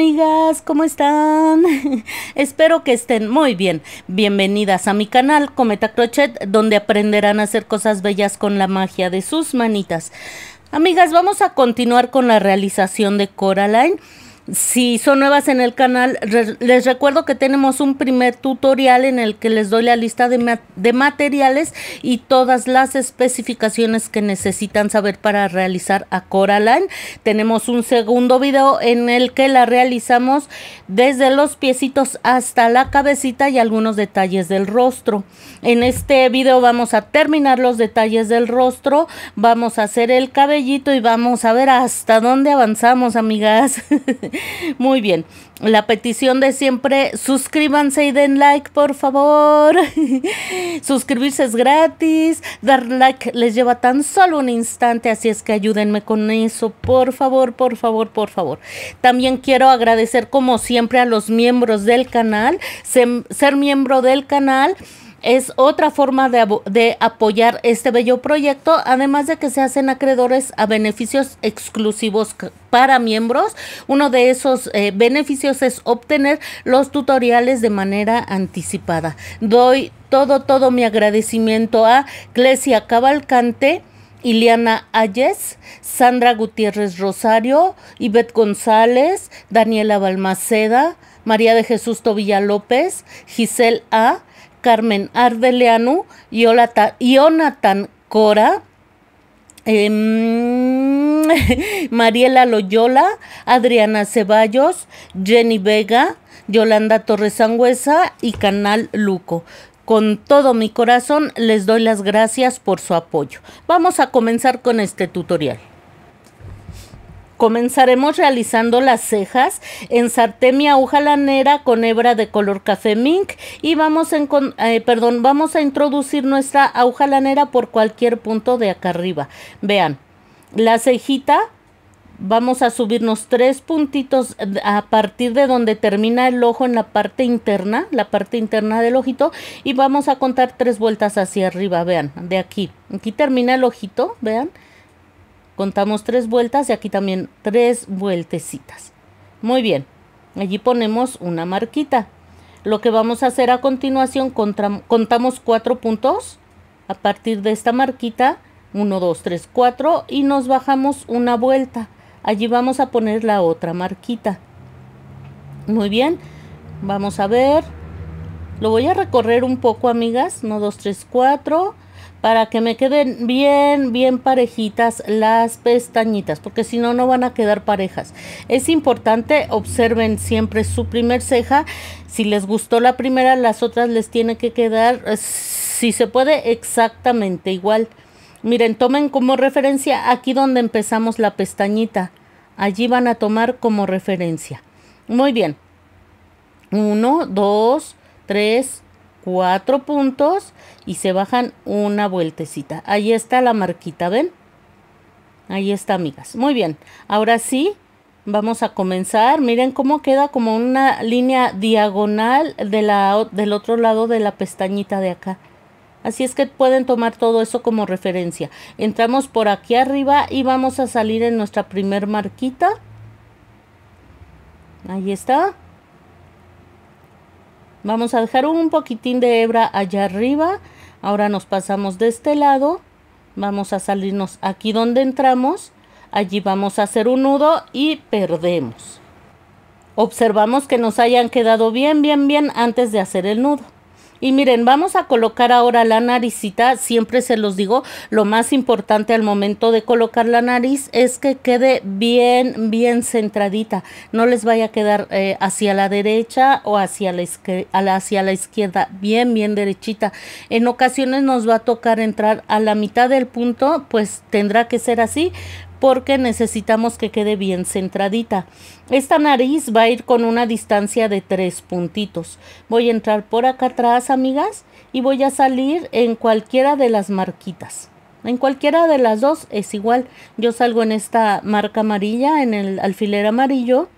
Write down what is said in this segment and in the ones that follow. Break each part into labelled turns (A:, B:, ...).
A: amigas, ¿cómo están? Espero que estén muy bien. Bienvenidas a mi canal Cometa Crochet, donde aprenderán a hacer cosas bellas con la magia de sus manitas. Amigas, vamos a continuar con la realización de Coraline. Si son nuevas en el canal, les recuerdo que tenemos un primer tutorial en el que les doy la lista de, de materiales y todas las especificaciones que necesitan saber para realizar a Coraline. Tenemos un segundo video en el que la realizamos desde los piecitos hasta la cabecita y algunos detalles del rostro. En este video vamos a terminar los detalles del rostro, vamos a hacer el cabellito y vamos a ver hasta dónde avanzamos, amigas. Muy bien. La petición de siempre, suscríbanse y den like, por favor. Suscribirse es gratis. Dar like les lleva tan solo un instante, así es que ayúdenme con eso, por favor, por favor, por favor. También quiero agradecer como siempre a los miembros del canal, ser miembro del canal es otra forma de, apoyar este bello proyecto, además de que se hacen acreedores a beneficios exclusivos para miembros. Uno de esos eh, beneficios es obtener los tutoriales de manera anticipada. Doy todo, todo mi agradecimiento a Glesia Cavalcante. Iliana Ayes, Sandra Gutiérrez Rosario, Ivette González, Daniela Balmaceda, María de Jesús Tobilla López, Giselle A, Carmen Ardeleanu, Jonathan Cora, em, Mariela Loyola, Adriana Ceballos, Jenny Vega, Yolanda Torres Sangüesa y Canal Luco. Con todo mi corazón les doy las gracias por su apoyo. Vamos a comenzar con este tutorial. Comenzaremos realizando las cejas en aguja lanera con hebra de color café mink y vamos a, eh, introducir nuestra lanera por cualquier punto de acá arriba. Vean, la cejita vamos a subirnos tres puntitos a partir de donde termina el ojo en la parte interna, la parte interna del ojito, y vamos a contar tres vueltas hacia arriba, vean, de aquí. Aquí termina el ojito, vean, Contamos tres vueltas y aquí también tres vueltecitas. Muy bien, allí ponemos una marquita. Lo que vamos a hacer a continuación, contra, contamos cuatro puntos a partir de esta marquita. 1, 2, 3, 4 y nos bajamos una vuelta. Allí vamos a poner la otra marquita. Muy bien, vamos a ver. Lo voy a recorrer un poco, amigas. 1, 2, 3, 4 para que me queden bien, bien parejitas las pestañitas, porque si no, no van a quedar parejas. Es importante, observen siempre su primer ceja. Si les gustó la primera, las otras les tiene que quedar, si se puede, exactamente igual. Miren, tomen como referencia aquí donde empezamos la pestañita. Allí van a tomar como referencia. Muy bien. uno dos tres cuatro puntos y se bajan una vueltecita. Ahí está la marquita, ¿ven? Ahí está, amigas. Muy bien. Ahora sí, vamos a comenzar. Miren cómo queda como una línea diagonal de la, del otro lado de la pestañita de acá. Así es que pueden tomar todo eso como referencia. Entramos por aquí arriba y vamos a salir en nuestra primer marquita. Ahí está. Vamos a dejar un poquitín de hebra allá arriba. Ahora nos pasamos de este lado. Vamos a salirnos aquí donde entramos. Allí vamos a hacer un nudo y perdemos. Observamos que nos hayan quedado bien, bien, bien antes de hacer el nudo. Y miren, vamos a colocar ahora la naricita, siempre se los digo, lo más importante al momento de colocar la nariz es que quede bien, bien centradita, no les vaya a quedar eh, hacia la derecha o hacia la, hacia la izquierda, bien, bien derechita. En ocasiones nos va a tocar entrar a la mitad del punto, pues tendrá que ser así, porque necesitamos que quede bien centradita. Esta nariz va a ir con una distancia de tres puntitos. Voy a entrar por acá atrás, amigas, y voy a salir en cualquiera de las marquitas. En cualquiera de las dos es igual. Yo salgo en esta marca amarilla, en el alfiler amarillo,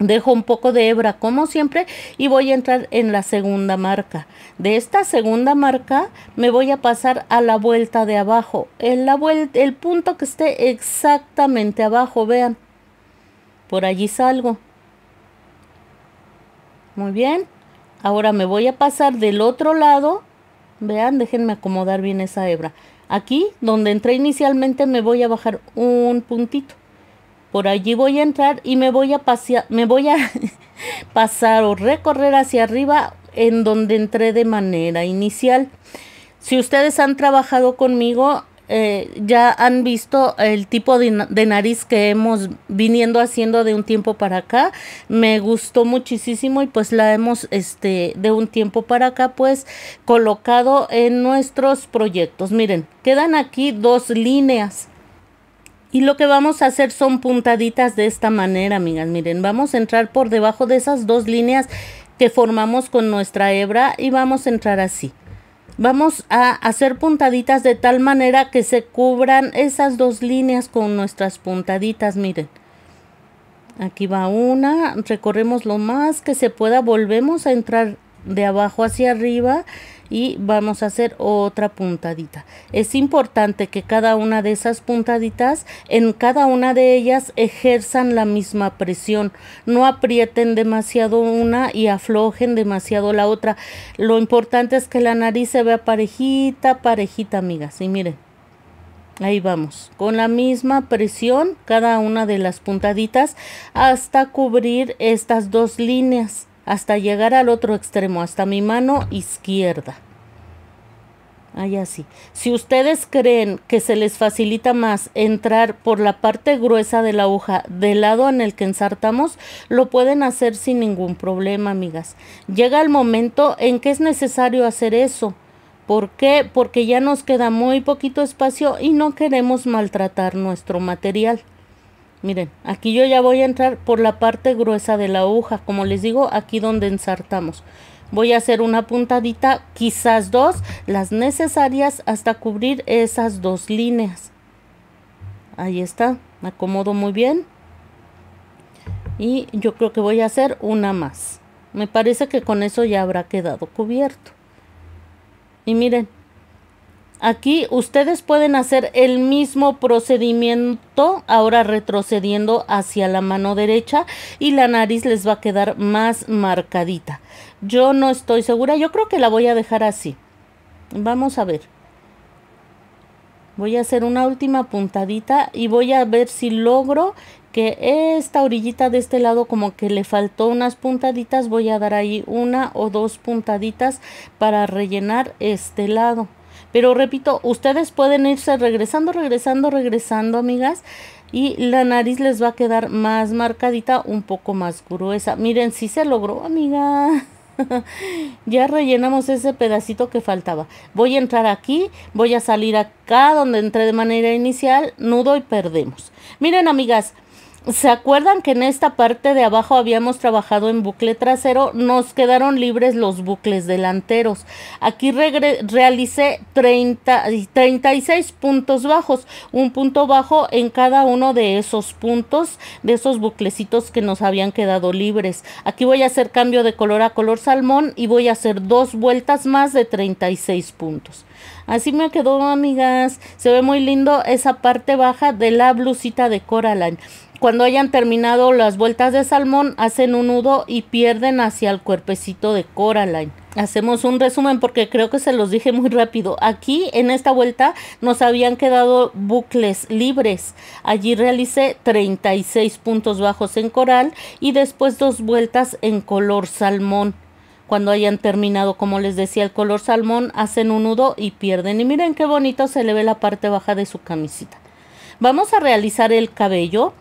A: Dejo un poco de hebra como siempre y voy a entrar en la segunda marca. De esta segunda marca me voy a pasar a la vuelta de abajo. En la vuelta, el punto que esté exactamente abajo, vean. Por allí salgo. Muy bien. Ahora me voy a pasar del otro lado. Vean, déjenme acomodar bien esa hebra. Aquí, donde entré inicialmente, me voy a bajar un puntito. Por allí voy a entrar y me voy a pasear, me voy a pasar o recorrer hacia arriba en donde entré de manera inicial. Si ustedes han trabajado conmigo, eh, ya han visto el tipo de, nariz que hemos viniendo haciendo de un tiempo para acá. Me gustó muchísimo y pues la hemos este de un tiempo para acá pues colocado en nuestros proyectos. Miren, quedan aquí dos líneas. Y lo que vamos a hacer son puntaditas de esta manera, amigas. Miren, vamos a entrar por debajo de esas dos líneas que formamos con nuestra hebra y vamos a entrar así. Vamos a hacer puntaditas de tal manera que se cubran esas dos líneas con nuestras puntaditas, miren. Aquí va una, recorremos lo más que se pueda, volvemos a entrar de abajo hacia arriba y vamos a hacer otra puntadita. Es importante que cada una de esas puntaditas, en cada una de ellas ejerzan la misma presión. No aprieten demasiado una y aflojen demasiado la otra. Lo importante es que la nariz se vea parejita, parejita, amigas. Y miren. Ahí vamos, con la misma presión cada una de las puntaditas hasta cubrir estas dos líneas hasta llegar al otro extremo, hasta mi mano izquierda. Ahí así. Si ustedes creen que se les facilita más entrar por la parte gruesa de la hoja del lado en el que ensartamos, lo pueden hacer sin ningún problema, amigas. Llega el momento en que es necesario hacer eso. ¿Por qué? Porque ya nos queda muy poquito espacio y no queremos maltratar nuestro material. Miren, aquí yo ya voy a entrar por la parte gruesa de la aguja, como les digo, aquí donde ensartamos. Voy a hacer una puntadita, quizás dos, las necesarias hasta cubrir esas dos líneas. Ahí está, me acomodo muy bien. Y yo creo que voy a hacer una más. Me parece que con eso ya habrá quedado cubierto. Y miren, Aquí ustedes pueden hacer el mismo procedimiento, ahora retrocediendo hacia la mano derecha y la nariz les va a quedar más marcadita. Yo no estoy segura, yo creo que la voy a dejar así. Vamos a ver. Voy a hacer una última puntadita y voy a ver si logro que esta orillita de este lado como que le faltó unas puntaditas. Voy a dar ahí una o dos puntaditas para rellenar este lado. Pero repito, ustedes pueden irse regresando, regresando, regresando, amigas. Y la nariz les va a quedar más marcadita, un poco más gruesa. Miren, sí se logró, amiga. ya rellenamos ese pedacito que faltaba. Voy a entrar aquí, voy a salir acá donde entré de manera inicial, nudo y perdemos. Miren, amigas, ¿Se acuerdan que en esta parte de abajo habíamos trabajado en bucle trasero? Nos quedaron libres los bucles delanteros. Aquí realicé 30, 36 puntos bajos, un punto bajo en cada uno de esos puntos, de esos buclecitos que nos habían quedado libres. Aquí voy a hacer cambio de color a color salmón y voy a hacer dos vueltas más de 36 puntos. Así me quedó, amigas. Se ve muy lindo esa parte baja de la blusita de Coraline. Cuando hayan terminado las vueltas de salmón, hacen un nudo y pierden hacia el cuerpecito de Coraline. Hacemos un resumen porque creo que se los dije muy rápido. Aquí en esta vuelta nos habían quedado bucles libres. Allí realicé 36 puntos bajos en coral y después dos vueltas en color salmón. Cuando hayan terminado, como les decía, el color salmón, hacen un nudo y pierden. Y miren qué bonito se le ve la parte baja de su camisita. Vamos a realizar el cabello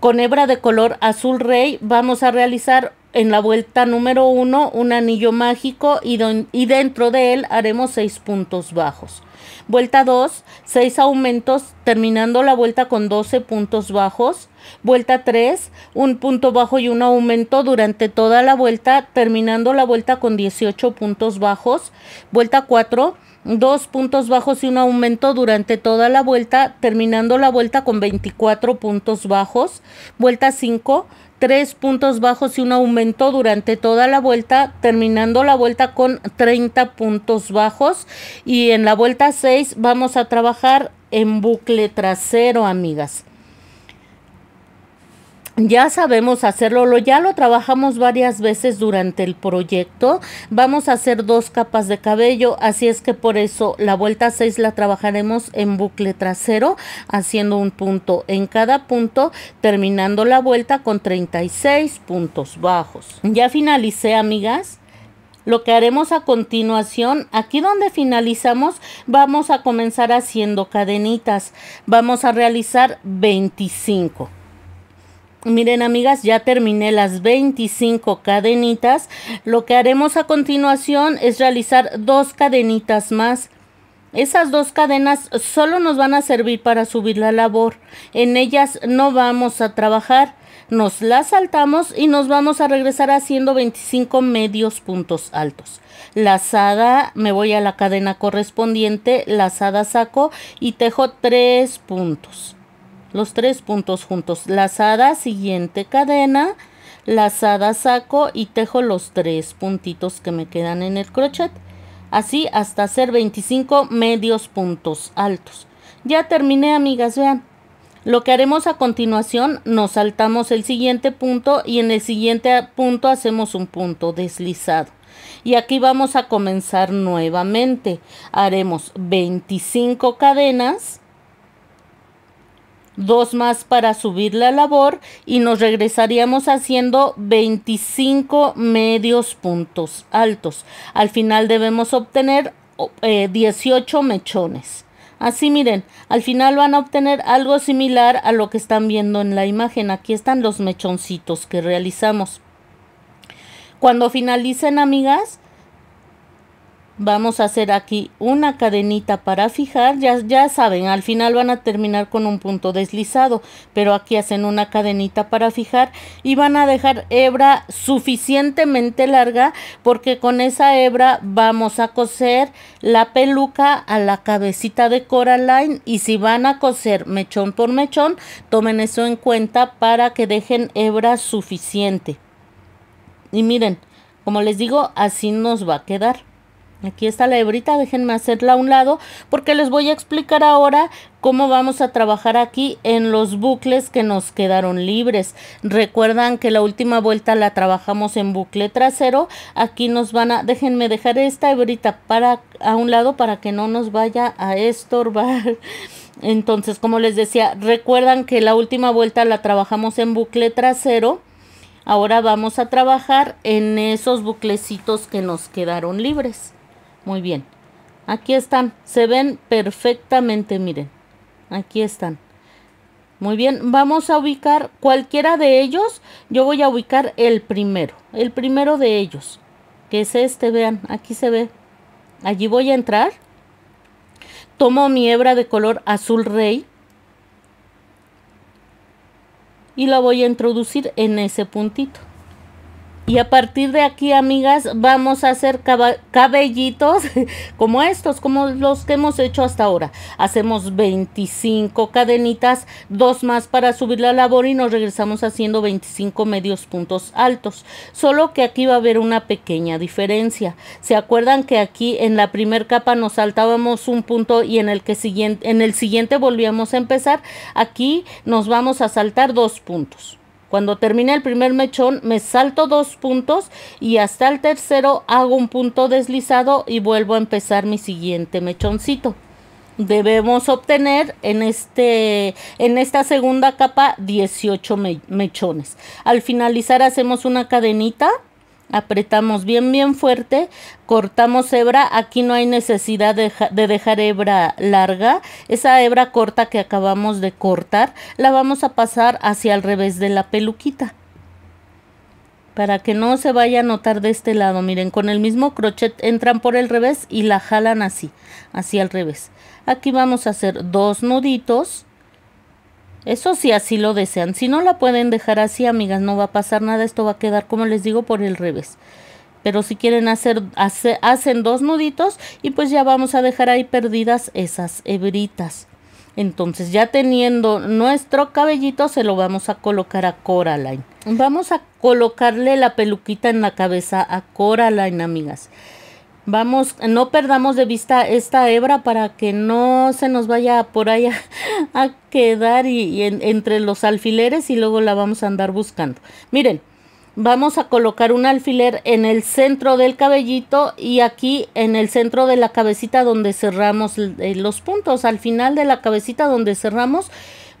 A: con hebra de color azul rey. Vamos a realizar en la vuelta número uno un anillo mágico y, y dentro de él haremos seis puntos bajos. Vuelta 2, 6 aumentos, terminando la vuelta con 12 puntos bajos. Vuelta 3, un punto bajo y un aumento durante toda la vuelta, terminando la vuelta con 18 puntos bajos. Vuelta 4, dos puntos bajos y un aumento durante toda la vuelta, terminando la vuelta con 24 puntos bajos. Vuelta 5, tres puntos bajos y un aumento durante toda la vuelta, terminando la vuelta con 30 puntos bajos. Y en la vuelta 6 vamos a trabajar en bucle trasero, amigas ya sabemos hacerlo, lo, ya lo trabajamos varias veces durante el proyecto. Vamos a hacer dos capas de cabello, así es que por eso la vuelta 6 la trabajaremos en bucle trasero, haciendo un punto en cada punto, terminando la vuelta con 36 puntos bajos. Ya finalicé, amigas. Lo que haremos a continuación, aquí donde finalizamos, vamos a comenzar haciendo cadenitas. Vamos a realizar 25. Miren amigas, ya terminé las 25 cadenitas. Lo que haremos a continuación es realizar dos cadenitas más. Esas dos cadenas solo nos van a servir para subir la labor. En ellas no vamos a trabajar. Nos las saltamos y nos vamos a regresar haciendo 25 medios puntos altos. Lazada, me voy a la cadena correspondiente, lazada saco y tejo tres puntos los tres puntos juntos. Lazada, siguiente cadena, lazada, saco y tejo los tres puntitos que me quedan en el crochet. Así hasta hacer 25 medios puntos altos. Ya terminé, amigas, vean. Lo que haremos a continuación, nos saltamos el siguiente punto y en el siguiente punto hacemos un punto deslizado. Y aquí vamos a comenzar nuevamente. Haremos 25 cadenas dos más para subir la labor y nos regresaríamos haciendo 25 medios puntos altos. Al final debemos obtener 18 eh, mechones. Así miren, al final van a obtener algo similar a lo que están viendo en la imagen. Aquí están los mechoncitos que realizamos. Cuando finalicen, amigas, Vamos a hacer aquí una cadenita para fijar, ya, ya saben, al final van a terminar con un punto deslizado, pero aquí hacen una cadenita para fijar y van a dejar hebra suficientemente larga porque con esa hebra vamos a coser la peluca a la cabecita de Coraline y si van a coser mechón por mechón, tomen eso en cuenta para que dejen hebra suficiente. Y miren, como les digo, así nos va a quedar. Aquí está la hebrita, déjenme hacerla a un lado porque les voy a explicar ahora cómo vamos a trabajar aquí en los bucles que nos quedaron libres. Recuerdan que la última vuelta la trabajamos en bucle trasero. Aquí nos van a, déjenme dejar esta hebrita para, a un lado para que no nos vaya a estorbar. Entonces, como les decía, recuerdan que la última vuelta la trabajamos en bucle trasero. Ahora vamos a trabajar en esos buclecitos que nos quedaron libres. Muy bien. Aquí están. Se ven perfectamente, miren. Aquí están. Muy bien, vamos a ubicar cualquiera de ellos. Yo voy a ubicar el primero, el primero de ellos, que es este, vean, aquí se ve. Allí voy a entrar. Tomo mi hebra de color azul rey y la voy a introducir en ese puntito. Y a partir de aquí, amigas, vamos a hacer cabellitos como estos, como los que hemos hecho hasta ahora. Hacemos 25 cadenitas, dos más para subir la labor y nos regresamos haciendo 25 medios puntos altos. Solo que aquí va a haber una pequeña diferencia. ¿Se acuerdan que aquí en la primer capa nos saltábamos un punto y en el, que siguiente, en el siguiente volvíamos a empezar? Aquí nos vamos a saltar dos puntos. Cuando termine el primer mechón me salto dos puntos y hasta el tercero hago un punto deslizado y vuelvo a empezar mi siguiente mechoncito. Debemos obtener en, este, en esta segunda capa 18 mechones. Al finalizar hacemos una cadenita apretamos bien bien fuerte, cortamos hebra, aquí no hay necesidad de, dejar hebra larga, esa hebra corta que acabamos de cortar la vamos a pasar hacia el revés de la peluquita para que no se vaya a notar de este lado, miren, con el mismo crochet entran por el revés y la jalan así, hacia el revés. Aquí vamos a hacer dos nuditos eso sí, así lo desean. Si no la pueden dejar así, amigas, no va a pasar nada. Esto va a quedar, como les digo, por el revés. Pero si quieren hacer, hacen dos nuditos y pues ya vamos a dejar ahí perdidas esas hebritas. Entonces ya teniendo nuestro cabellito se lo vamos a colocar a Coraline. Vamos a colocarle la peluquita en la cabeza a Coraline, amigas vamos, no perdamos de vista esta hebra para que no se nos vaya por allá a, quedar y, entre los alfileres y luego la vamos a andar buscando. Miren, vamos a colocar un alfiler en el centro del cabellito y aquí en el centro de la cabecita donde cerramos eh, los puntos, al final de la cabecita donde cerramos,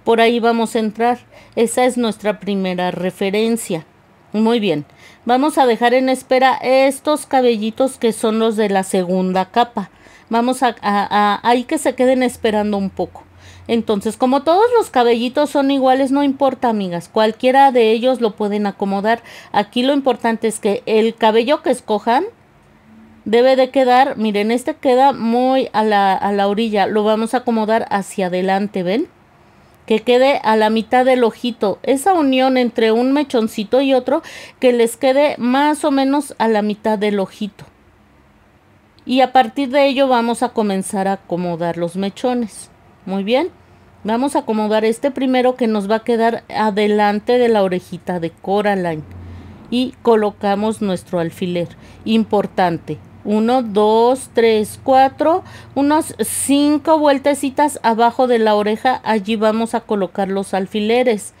A: por ahí vamos a entrar. Esa es nuestra primera referencia. Muy bien, vamos a dejar en espera estos cabellitos que son los de la segunda capa. Vamos a, ahí que se queden esperando un poco. Entonces, como todos los cabellitos son iguales, no importa, amigas, cualquiera de ellos lo pueden acomodar. Aquí lo importante es que el cabello que escojan debe de quedar, miren, este queda muy a la, a la orilla, lo vamos a acomodar hacia adelante, ¿ven? que quede a la mitad del ojito, esa unión entre un mechoncito y otro que les quede más o menos a la mitad del ojito. Y a partir de ello vamos a comenzar a acomodar los mechones. Muy bien, vamos a acomodar este primero que nos va a quedar adelante de la orejita de Coraline y colocamos nuestro alfiler. Importante, 1, 2, 3, 4, unos 5 vueltecitas abajo de la oreja, allí vamos a colocar los alfileres.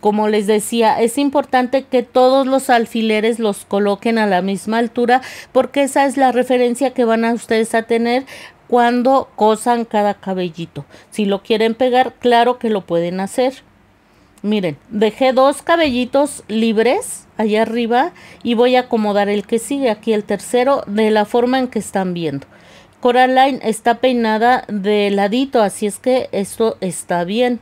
A: Como les decía, es importante que todos los alfileres los coloquen a la misma altura porque esa es la referencia que van a ustedes a tener cuando cosan cada cabellito. Si lo quieren pegar, claro que lo pueden hacer. Miren, dejé dos cabellitos libres allá arriba y voy a acomodar el que sigue aquí, el tercero, de la forma en que están viendo. Coraline está peinada de ladito, así es que esto está bien.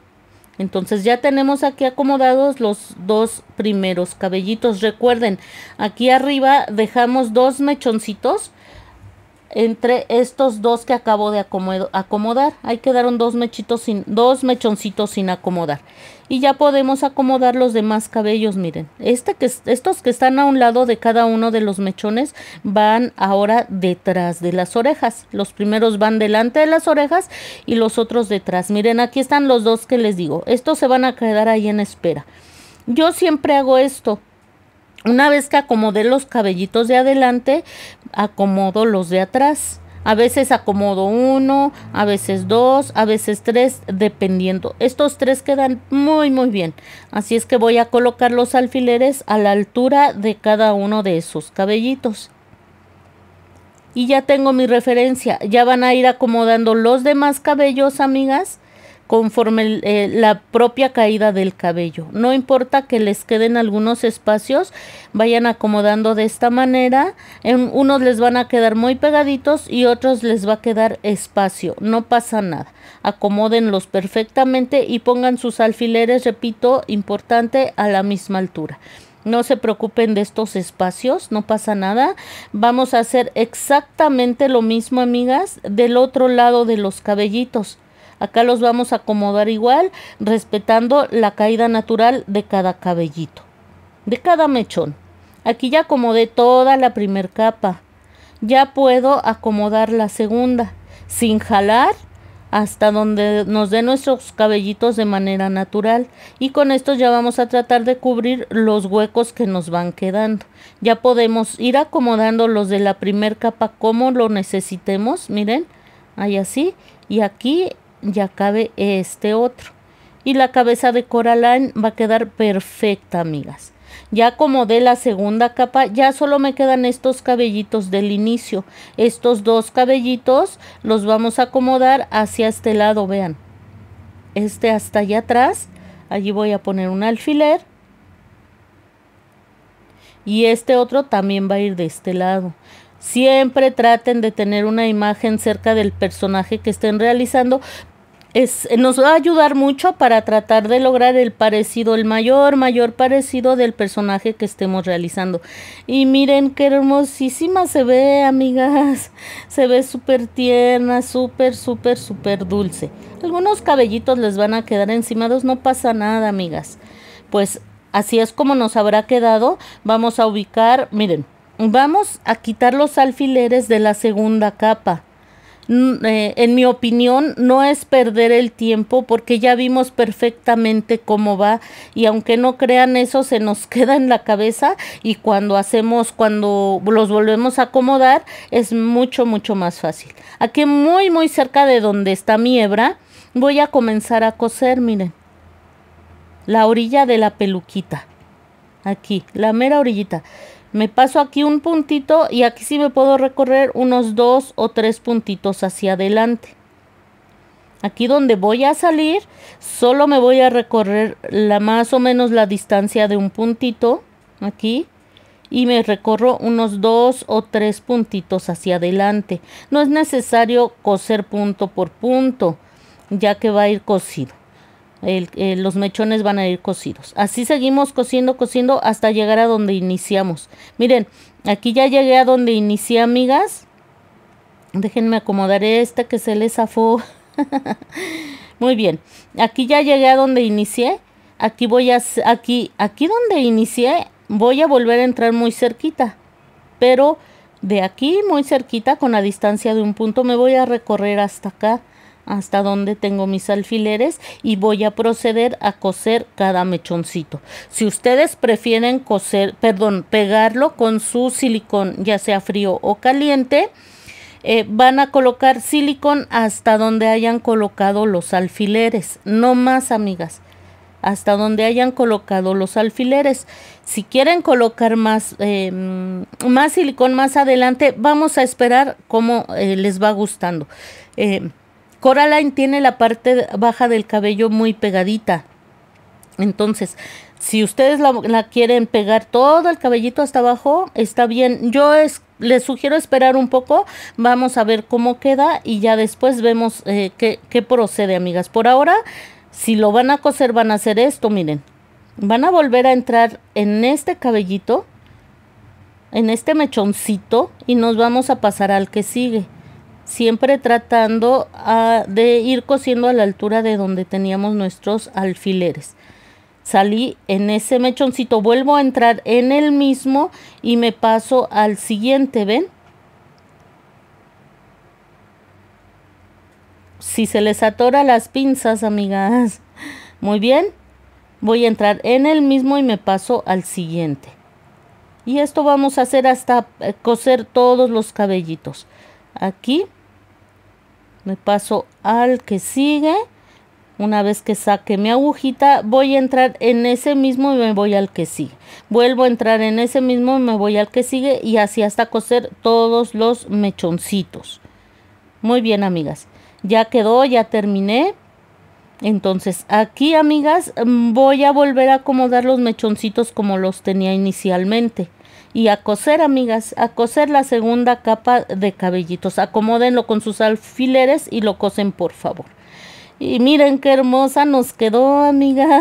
A: Entonces ya tenemos aquí acomodados los dos primeros cabellitos. Recuerden, aquí arriba dejamos dos mechoncitos entre estos dos que acabo de acomodar. Ahí quedaron dos, mechitos sin, dos mechoncitos sin acomodar. Y ya podemos acomodar los demás cabellos, miren. Este que, estos que están a un lado de cada uno de los mechones van ahora detrás de las orejas. Los primeros van delante de las orejas y los otros detrás. Miren, aquí están los dos que les digo. Estos se van a quedar ahí en espera. Yo siempre hago esto una vez que acomodé los cabellitos de adelante, acomodo los de atrás. A veces acomodo uno, a veces dos, a veces tres, dependiendo. Estos tres quedan muy, muy bien. Así es que voy a colocar los alfileres a la altura de cada uno de esos cabellitos. Y ya tengo mi referencia. Ya van a ir acomodando los demás cabellos, amigas, conforme eh, la propia caída del cabello. No importa que les queden algunos espacios, vayan acomodando de esta manera. En unos les van a quedar muy pegaditos y otros les va a quedar espacio. No pasa nada. Acomódenlos perfectamente y pongan sus alfileres, repito, importante, a la misma altura. No se preocupen de estos espacios, no pasa nada. Vamos a hacer exactamente lo mismo, amigas, del otro lado de los cabellitos. Acá los vamos a acomodar igual, respetando la caída natural de cada cabellito, de cada mechón. Aquí ya acomodé toda la primer capa. Ya puedo acomodar la segunda sin jalar hasta donde nos dé nuestros cabellitos de manera natural y con esto ya vamos a tratar de cubrir los huecos que nos van quedando ya podemos ir acomodando los de la primer capa como lo necesitemos miren ahí así y aquí ya cabe este otro. Y la cabeza de Coraline va a quedar perfecta, amigas. Ya como de la segunda capa, ya solo me quedan estos cabellitos del inicio. Estos dos cabellitos los vamos a acomodar hacia este lado, vean. Este hasta allá atrás. Allí voy a poner un alfiler. Y este otro también va a ir de este lado. Siempre traten de tener una imagen cerca del personaje que estén realizando nos va a ayudar mucho para tratar de lograr el parecido, el mayor, mayor parecido del personaje que estemos realizando. Y miren qué hermosísima se ve, amigas. Se ve súper tierna, súper, súper, súper dulce. Algunos cabellitos les van a quedar encimados, no pasa nada, amigas. Pues así es como nos habrá quedado. Vamos a ubicar, miren, vamos a quitar los alfileres de la segunda capa eh, en mi opinión, no es perder el tiempo porque ya vimos perfectamente cómo va y aunque no crean eso, se nos queda en la cabeza y cuando hacemos, cuando los volvemos a acomodar, es mucho, mucho más fácil. Aquí muy, muy cerca de donde está mi hebra, voy a comenzar a coser, miren, la orilla de la peluquita. Aquí, la mera orillita me paso aquí un puntito y aquí sí me puedo recorrer unos dos o tres puntitos hacia adelante. Aquí donde voy a salir, solo me voy a recorrer la más o menos la distancia de un puntito, aquí, y me recorro unos dos o tres puntitos hacia adelante. No es necesario coser punto por punto, ya que va a ir cosido. Eh, los mechones van a ir cosidos. Así seguimos cosiendo, cosiendo hasta llegar a donde iniciamos. Miren, aquí ya llegué a donde inicié, amigas. Déjenme acomodar esta que se les zafó. Muy bien. Aquí ya llegué a donde inicié. Aquí voy a aquí aquí donde inicié voy a volver a entrar muy cerquita. Pero de aquí muy cerquita con la distancia de un punto me voy a recorrer hasta acá hasta donde tengo mis alfileres y voy a proceder a coser cada mechoncito. Si ustedes prefieren coser, perdón, pegarlo con su silicón, ya sea frío o caliente, eh, van a colocar silicón hasta donde hayan colocado los alfileres, no más amigas hasta donde hayan colocado los alfileres. Si quieren colocar más, em, más silicón más adelante, vamos a esperar cómo eh, les va gustando. Em, Coraline tiene la parte baja del cabello muy pegadita. Entonces, si ustedes la, quieren pegar todo el cabellito hasta abajo, está bien. Yo les sugiero esperar un poco. Vamos a ver cómo queda y ya después vemos eh, qué procede, amigas. Por ahora, si lo van a coser, van a hacer esto, miren. Van a volver a entrar en este cabellito, en este mechoncito y nos vamos a pasar al que sigue siempre tratando ah, de ir cosiendo a la altura de donde teníamos nuestros alfileres. Salí en ese mechoncito, vuelvo a entrar en el mismo y me paso al siguiente, ¿ven? Si se les atora las pinzas, amigas. Muy bien, voy a entrar en el mismo y me paso al siguiente. Y esto vamos a hacer hasta eh, coser todos los cabellitos. Aquí me paso al que sigue una vez que saque mi agujita voy a entrar en ese mismo y me voy al que sigue vuelvo a entrar en ese mismo y me voy al que sigue y así hasta coser todos los mechoncitos muy bien amigas ya quedó ya terminé entonces aquí amigas mm, voy a volver a acomodar los mechoncitos como los tenía inicialmente y a coser, amigas, a coser la segunda capa de cabellitos. Acomódenlo con sus alfileres y lo cosen, por favor. Y miren qué hermosa nos quedó, amiga.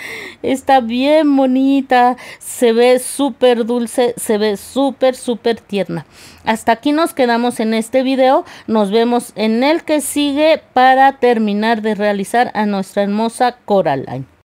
A: Está bien bonita. Se ve súper dulce, se ve súper, súper tierna. Hasta aquí nos quedamos en este video. Nos vemos en el que sigue para terminar de realizar a nuestra hermosa Coraline.